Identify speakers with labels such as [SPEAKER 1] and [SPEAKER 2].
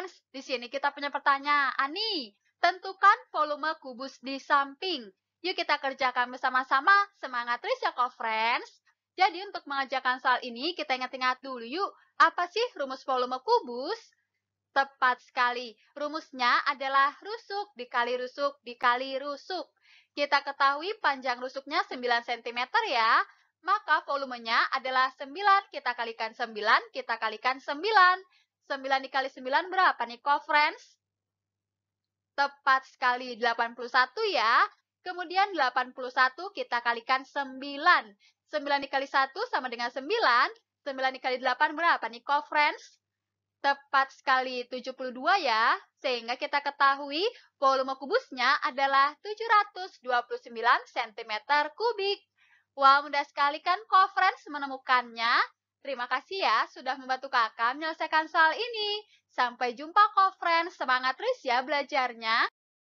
[SPEAKER 1] fans, di sini kita punya pertanyaan nih. Tentukan volume kubus di samping. Yuk kita kerjakan bersama-sama. Semangat terus ya friends. Jadi untuk mengerjakan soal ini, kita ingat-ingat dulu yuk. Apa sih rumus volume kubus? Tepat sekali. Rumusnya adalah rusuk dikali rusuk dikali rusuk. Kita ketahui panjang rusuknya 9 cm ya maka volumenya adalah 9 kita kalikan 9 kita kalikan 9 9 dikali 9 berapa nih, co-friends? Tepat sekali, 81 ya. Kemudian 81 kita kalikan 9. 9 dikali 1 sama dengan 9. 9 dikali 8 berapa nih, co-friends? Tepat sekali, 72 ya. Sehingga kita ketahui volume kubusnya adalah 729 cm kubik. Wah, mudah sekali kan conference menemukannya. Terima kasih ya sudah membantu kakak menyelesaikan soal ini. Sampai jumpa kok friends, semangat terus ya belajarnya.